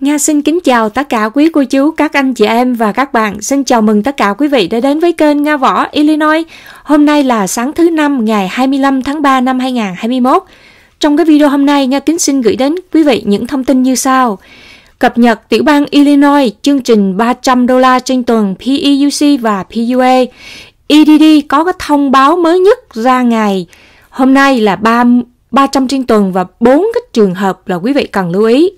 Nga xin kính chào tất cả quý cô chú, các anh chị em và các bạn. Xin chào mừng tất cả quý vị đã đến với kênh Nga Võ Illinois. Hôm nay là sáng thứ năm ngày 25 tháng 3 năm 2021. Trong cái video hôm nay, Nga kính xin gửi đến quý vị những thông tin như sau. Cập nhật tiểu bang Illinois, chương trình 300 đô la trên tuần PEUC và PUA. EDD có cái thông báo mới nhất ra ngày hôm nay là 3, 300 trên tuần và bốn cái trường hợp là quý vị cần lưu ý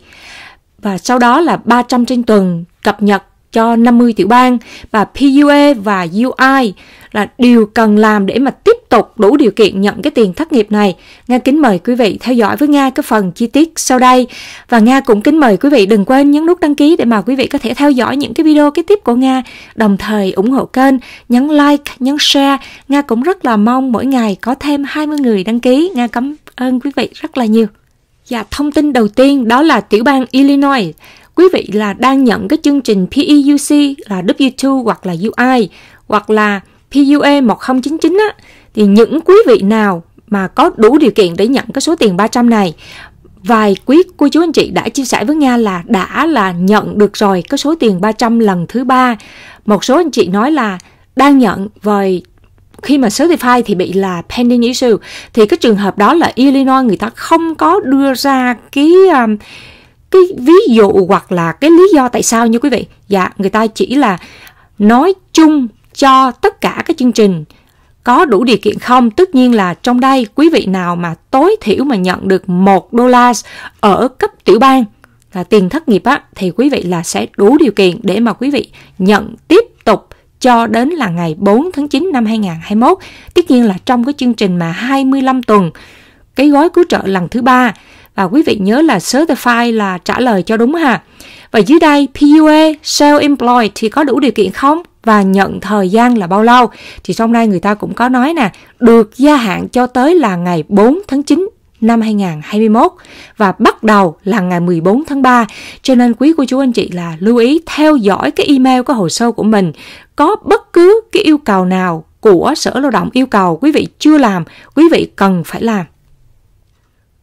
và sau đó là 300 trên tuần cập nhật cho 50 tiểu bang và PUA và UI là điều cần làm để mà tiếp tục đủ điều kiện nhận cái tiền thất nghiệp này. Nga kính mời quý vị theo dõi với Nga cái phần chi tiết sau đây. Và Nga cũng kính mời quý vị đừng quên nhấn nút đăng ký để mà quý vị có thể theo dõi những cái video kế tiếp của Nga, đồng thời ủng hộ kênh, nhấn like, nhấn share. Nga cũng rất là mong mỗi ngày có thêm 20 người đăng ký. Nga cảm ơn quý vị rất là nhiều. Và thông tin đầu tiên đó là tiểu bang Illinois. Quý vị là đang nhận cái chương trình PEUC là W2 hoặc là UI hoặc là PUE 1099 á, thì những quý vị nào mà có đủ điều kiện để nhận cái số tiền 300 này vài quý cô chú anh chị đã chia sẻ với Nga là đã là nhận được rồi cái số tiền 300 lần thứ ba. Một số anh chị nói là đang nhận rồi khi mà certify thì bị là pending issue thì cái trường hợp đó là Illinois người ta không có đưa ra cái um, cái ví dụ hoặc là cái lý do tại sao như quý vị dạ người ta chỉ là nói chung cho tất cả các chương trình có đủ điều kiện không tất nhiên là trong đây quý vị nào mà tối thiểu mà nhận được một đô la ở cấp tiểu bang là tiền thất nghiệp á thì quý vị là sẽ đủ điều kiện để mà quý vị nhận tiếp tục cho đến là ngày 4 tháng 9 năm 2021. Tất nhiên là trong cái chương trình mà 25 tuần cái gói cứu trợ lần thứ ba và quý vị nhớ là certify là trả lời cho đúng ha. Và dưới đây PUA self-employed thì có đủ điều kiện không? và nhận thời gian là bao lâu thì trong đây người ta cũng có nói nè được gia hạn cho tới là ngày 4 tháng 9 năm 2021 và bắt đầu là ngày 14 tháng 3. Cho nên quý cô chú anh chị là lưu ý theo dõi cái email có hồ sơ của mình có bất cứ cái yêu cầu nào của Sở Lao động yêu cầu quý vị chưa làm, quý vị cần phải làm.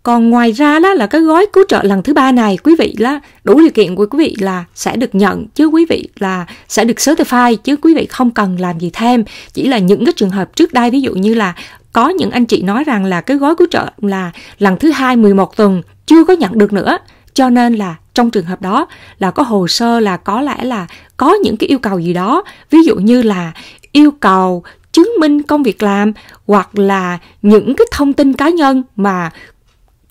Còn ngoài ra đó là cái gói cứu trợ lần thứ ba này quý vị là đủ điều kiện của quý vị là sẽ được nhận chứ quý vị là sẽ được certify chứ quý vị không cần làm gì thêm. Chỉ là những cái trường hợp trước đây ví dụ như là có những anh chị nói rằng là cái gói cứu trợ là lần thứ hai 11 tuần chưa có nhận được nữa cho nên là trong trường hợp đó là có hồ sơ là có lẽ là có những cái yêu cầu gì đó ví dụ như là yêu cầu chứng minh công việc làm hoặc là những cái thông tin cá nhân mà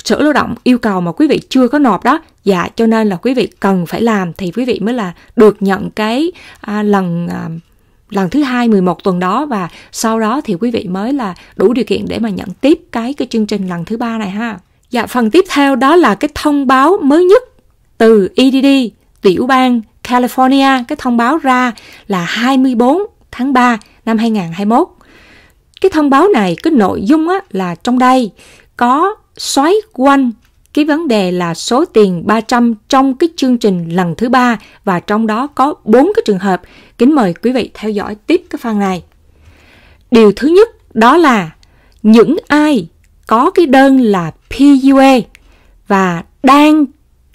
sở lao động yêu cầu mà quý vị chưa có nộp đó dạ cho nên là quý vị cần phải làm thì quý vị mới là được nhận cái à, lần à, lần thứ hai 11 tuần đó và sau đó thì quý vị mới là đủ điều kiện để mà nhận tiếp cái cái chương trình lần thứ ba này ha. Dạ phần tiếp theo đó là cái thông báo mới nhất từ EDD tiểu bang California cái thông báo ra là 24 tháng 3 năm 2021. Cái thông báo này cái nội dung á, là trong đây có xoáy quanh cái vấn đề là số tiền 300 trong cái chương trình lần thứ ba và trong đó có bốn cái trường hợp. Kính mời quý vị theo dõi tiếp cái phần này. Điều thứ nhất đó là những ai có cái đơn là PUA và đang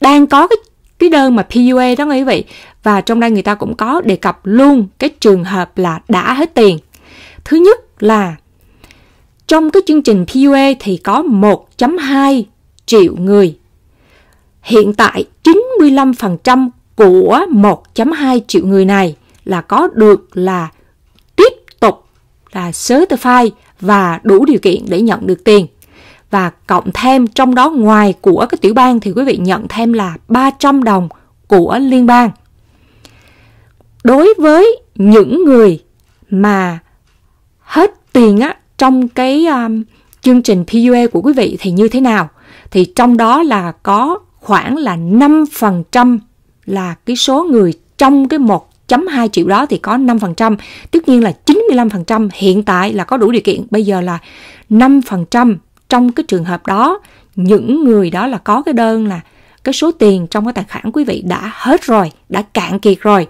đang có cái cái đơn mà PUA đó quý vị và trong đây người ta cũng có đề cập luôn cái trường hợp là đã hết tiền. Thứ nhất là trong cái chương trình PUA thì có 1.2 triệu người. Hiện tại 95% của 1.2 triệu người này là có được là tiếp tục là certify và đủ điều kiện để nhận được tiền. Và cộng thêm trong đó ngoài của cái tiểu bang thì quý vị nhận thêm là 300 đồng của liên bang. Đối với những người mà hết tiền á trong cái um, chương trình PUA của quý vị thì như thế nào? thì trong đó là có khoảng là 5% là cái số người trong cái 1.2 triệu đó thì có 5%, tất nhiên là 95% hiện tại là có đủ điều kiện, bây giờ là 5% trong cái trường hợp đó những người đó là có cái đơn là cái số tiền trong cái tài khoản quý vị đã hết rồi, đã cạn kiệt rồi.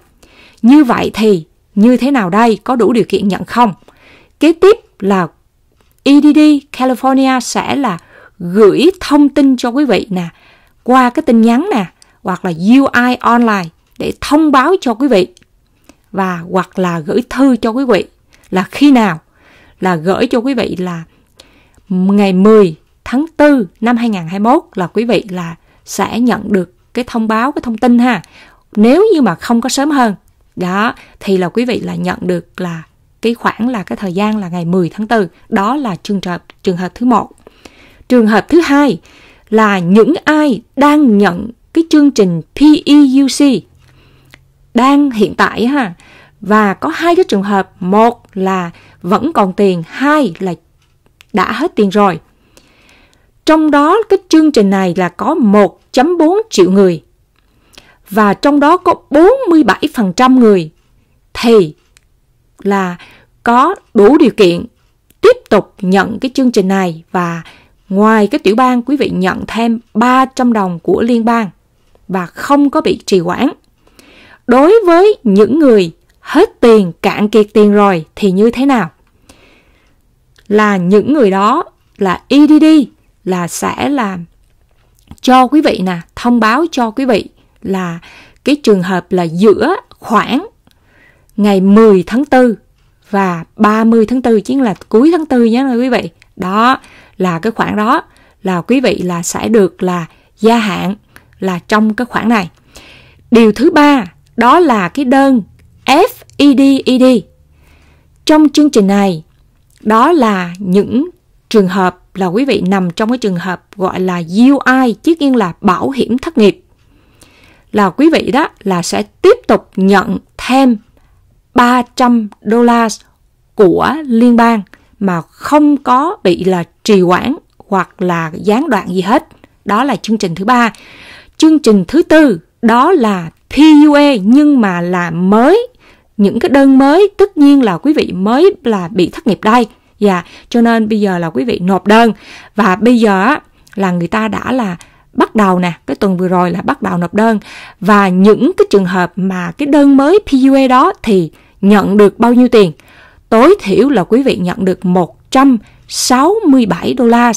Như vậy thì như thế nào đây, có đủ điều kiện nhận không? Kế tiếp là EDD California sẽ là gửi thông tin cho quý vị nè qua cái tin nhắn nè hoặc là UI online để thông báo cho quý vị và hoặc là gửi thư cho quý vị là khi nào là gửi cho quý vị là ngày 10 tháng 4 năm 2021 là quý vị là sẽ nhận được cái thông báo cái thông tin ha. Nếu như mà không có sớm hơn đó thì là quý vị là nhận được là cái khoảng là cái thời gian là ngày 10 tháng 4, đó là trường hợp trường hợp thứ một. Trường hợp thứ hai là những ai đang nhận cái chương trình PEUC đang hiện tại ha và có hai cái trường hợp một là vẫn còn tiền hai là đã hết tiền rồi trong đó cái chương trình này là có 1.4 triệu người và trong đó có 47% người thì là có đủ điều kiện tiếp tục nhận cái chương trình này và Ngoài cái tiểu bang, quý vị nhận thêm 300 đồng của liên bang và không có bị trì hoãn. Đối với những người hết tiền, cạn kiệt tiền rồi thì như thế nào? Là những người đó là EDD là sẽ là cho quý vị nè, thông báo cho quý vị là cái trường hợp là giữa khoảng ngày 10 tháng 4 và 30 tháng 4 chính là cuối tháng 4 nhé quý vị. Đó, là cái khoản đó là quý vị là sẽ được là gia hạn là trong cái khoản này. Điều thứ ba đó là cái đơn FEDED. E trong chương trình này đó là những trường hợp là quý vị nằm trong cái trường hợp gọi là UI, chứ yên là bảo hiểm thất nghiệp. Là quý vị đó là sẽ tiếp tục nhận thêm 300 đô la của liên bang mà không có bị là trì hoãn hoặc là gián đoạn gì hết. Đó là chương trình thứ ba. Chương trình thứ tư đó là PUA nhưng mà là mới những cái đơn mới tất nhiên là quý vị mới là bị thất nghiệp đây và dạ, yeah. cho nên bây giờ là quý vị nộp đơn và bây giờ là người ta đã là bắt đầu nè cái tuần vừa rồi là bắt đầu nộp đơn và những cái trường hợp mà cái đơn mới PUA đó thì nhận được bao nhiêu tiền tối thiểu là quý vị nhận được 100 67 đô la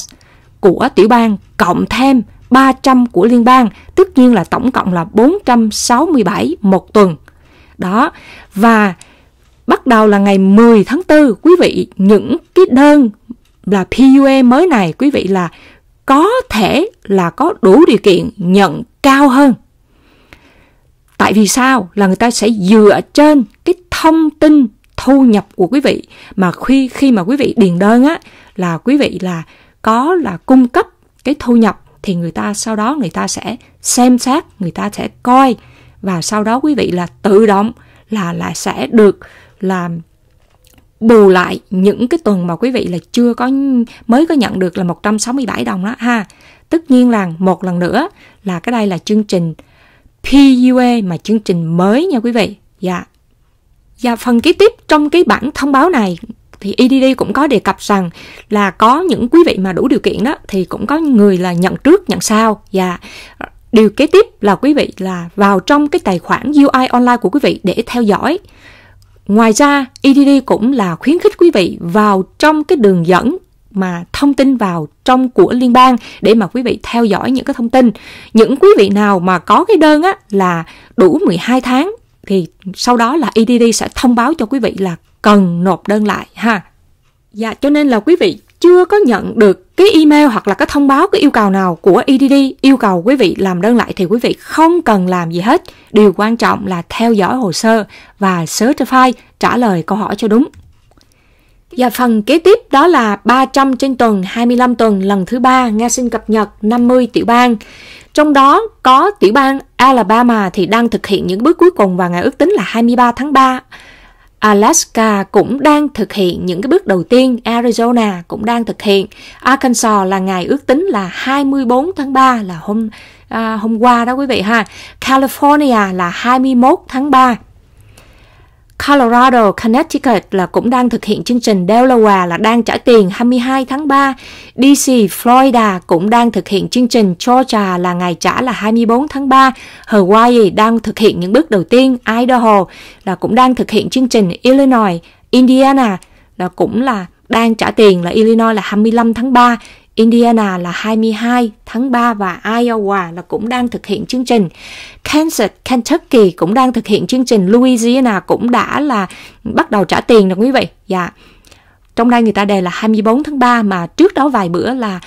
của tiểu bang cộng thêm 300 của liên bang, tất nhiên là tổng cộng là 467 một tuần. Đó, và bắt đầu là ngày 10 tháng 4, quý vị, những cái đơn là PUA mới này, quý vị là có thể là có đủ điều kiện nhận cao hơn. Tại vì sao? Là người ta sẽ dựa trên cái thông tin thu nhập của quý vị mà khi khi mà quý vị điền đơn á là quý vị là có là cung cấp cái thu nhập thì người ta sau đó người ta sẽ xem xét người ta sẽ coi và sau đó quý vị là tự động là là sẽ được là bù lại những cái tuần mà quý vị là chưa có mới có nhận được là 167 đồng đó ha. Tất nhiên là một lần nữa là cái đây là chương trình PUA mà chương trình mới nha quý vị. Dạ. Yeah. Và phần kế tiếp trong cái bản thông báo này thì EDD cũng có đề cập rằng là có những quý vị mà đủ điều kiện đó thì cũng có người là nhận trước nhận sau và điều kế tiếp là quý vị là vào trong cái tài khoản UI online của quý vị để theo dõi. Ngoài ra EDD cũng là khuyến khích quý vị vào trong cái đường dẫn mà thông tin vào trong của liên bang để mà quý vị theo dõi những cái thông tin. Những quý vị nào mà có cái đơn á là đủ 12 tháng thì sau đó là EDD sẽ thông báo cho quý vị là cần nộp đơn lại ha. Dạ cho nên là quý vị chưa có nhận được cái email hoặc là cái thông báo cái yêu cầu nào của EDD yêu cầu quý vị làm đơn lại thì quý vị không cần làm gì hết. Điều quan trọng là theo dõi hồ sơ và certify trả lời câu hỏi cho đúng. Và dạ, phần kế tiếp đó là 300 trên tuần, 25 tuần lần thứ ba Nga xin cập nhật 50 tiểu bang. Trong đó có tiểu bang Alabama thì đang thực hiện những bước cuối cùng vào ngày ước tính là 23 tháng 3. Alaska cũng đang thực hiện những cái bước đầu tiên, Arizona cũng đang thực hiện. Arkansas là ngày ước tính là 24 tháng 3 là hôm à, hôm qua đó quý vị ha. California là 21 tháng 3 Colorado, Connecticut là cũng đang thực hiện chương trình Delaware là đang trả tiền 22 tháng 3. DC, Florida cũng đang thực hiện chương trình Georgia là ngày trả là 24 tháng 3. Hawaii đang thực hiện những bước đầu tiên. Idaho là cũng đang thực hiện chương trình Illinois. Indiana là cũng là đang trả tiền là Illinois là 25 tháng 3. Indiana là 22 tháng 3 và Iowa là cũng đang thực hiện chương trình. Kansas, Kentucky cũng đang thực hiện chương trình. Louisiana cũng đã là bắt đầu trả tiền rồi quý vị. Dạ. Trong đây người ta đề là 24 tháng 3 mà trước đó vài bữa là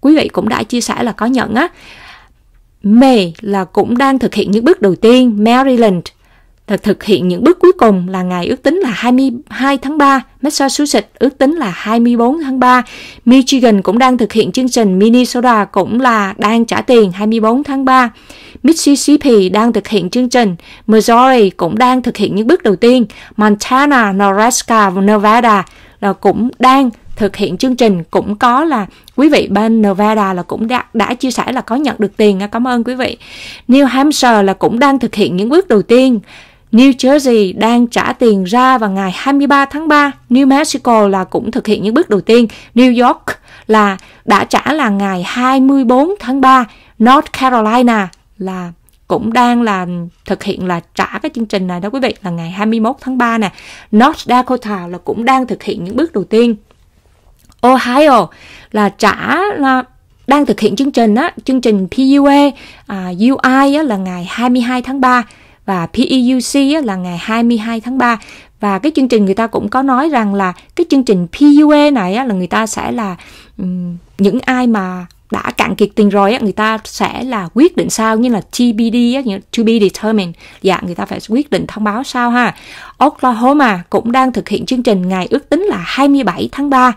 quý vị cũng đã chia sẻ là có nhận á. May là cũng đang thực hiện những bước đầu tiên. Maryland, Thật thực hiện những bước cuối cùng là ngày ước tính là 22 tháng 3, Massachusetts ước tính là 24 tháng 3, Michigan cũng đang thực hiện chương trình, Minnesota cũng là đang trả tiền 24 tháng 3, Mississippi đang thực hiện chương trình, Missouri cũng đang thực hiện những bước đầu tiên, Montana, Nebraska Nevada là cũng đang thực hiện chương trình cũng có là quý vị bên Nevada là cũng đã, đã chia sẻ là có nhận được tiền cảm ơn quý vị New Hampshire là cũng đang thực hiện những bước đầu tiên New Jersey đang trả tiền ra vào ngày 23 tháng 3. New Mexico là cũng thực hiện những bước đầu tiên. New York là đã trả là ngày 24 tháng 3. North Carolina là cũng đang là thực hiện là trả cái chương trình này đó quý vị là ngày 21 tháng 3 nè. North Dakota là cũng đang thực hiện những bước đầu tiên. Ohio là trả là đang thực hiện chương trình á, chương trình PUA à, UI á, là ngày 22 tháng 3 và PEUC là ngày 22 tháng 3 và cái chương trình người ta cũng có nói rằng là cái chương trình PUA này là người ta sẽ là những ai mà đã cạn kiệt tiền rồi người ta sẽ là quyết định sao như là TBD to be determined dạ người ta phải quyết định thông báo sao ha Oklahoma cũng đang thực hiện chương trình ngày ước tính là 27 tháng 3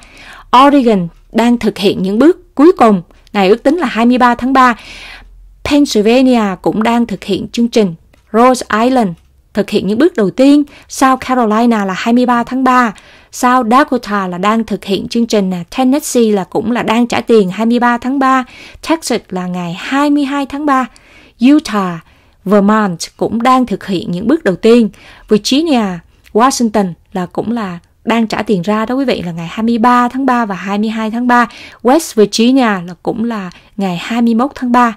Oregon đang thực hiện những bước cuối cùng ngày ước tính là 23 tháng 3 Pennsylvania cũng đang thực hiện chương trình Rose Island thực hiện những bước đầu tiên, South Carolina là 23 tháng 3, South Dakota là đang thực hiện chương trình, Tennessee là cũng là đang trả tiền 23 tháng 3, Texas là ngày 22 tháng 3, Utah, Vermont cũng đang thực hiện những bước đầu tiên, Virginia, Washington là cũng là đang trả tiền ra đó quý vị là ngày 23 tháng 3 và 22 tháng 3, West Virginia là cũng là ngày 21 tháng 3.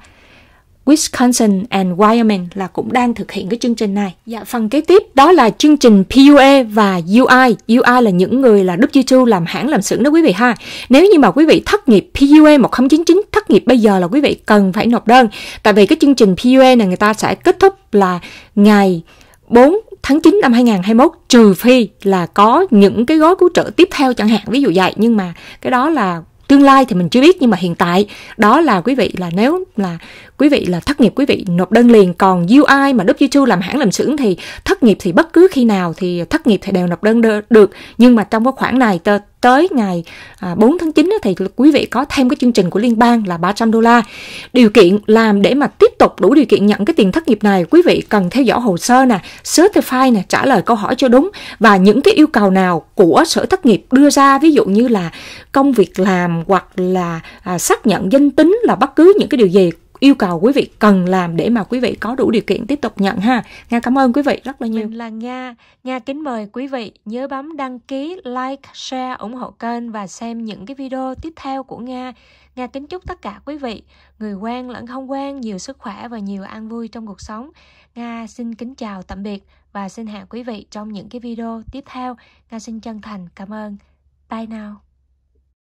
Wisconsin and Wyoming là cũng đang thực hiện cái chương trình này. Dạ, phần kế tiếp đó là chương trình PUA và UI. UI là những người là W2 làm hãng làm xưởng đó quý vị ha. Nếu như mà quý vị thất nghiệp PUA 1099 thất nghiệp bây giờ là quý vị cần phải nộp đơn. Tại vì cái chương trình PUA này người ta sẽ kết thúc là ngày 4 tháng 9 năm 2021 trừ phi là có những cái gói cứu trợ tiếp theo chẳng hạn ví dụ vậy nhưng mà cái đó là tương lai thì mình chưa biết nhưng mà hiện tại đó là quý vị là nếu là quý vị là thất nghiệp quý vị nộp đơn liền còn UI mà W2 làm hãng làm xưởng thì thất nghiệp thì bất cứ khi nào thì thất nghiệp thì đều nộp đơn được nhưng mà trong cái khoảng này tới ngày 4 à, tháng 9 thì quý vị có thêm cái chương trình của liên bang là 300 đô la. Điều kiện làm để mà tiếp tục đủ điều kiện nhận cái tiền thất nghiệp này, quý vị cần theo dõi hồ sơ nè, certify nè, trả lời câu hỏi cho đúng và những cái yêu cầu nào của sở thất nghiệp đưa ra ví dụ như là công việc làm hoặc là à, xác nhận danh tính là bất cứ những cái điều gì yêu cầu quý vị cần làm để mà quý vị có đủ điều kiện tiếp tục nhận ha nga cảm ơn quý vị rất là nhiều Mình là nga nga kính mời quý vị nhớ bấm đăng ký like share ủng hộ kênh và xem những cái video tiếp theo của nga nga kính chúc tất cả quý vị người quen lẫn không quen nhiều sức khỏe và nhiều an vui trong cuộc sống nga xin kính chào tạm biệt và xin hẹn quý vị trong những cái video tiếp theo nga xin chân thành cảm ơn bye now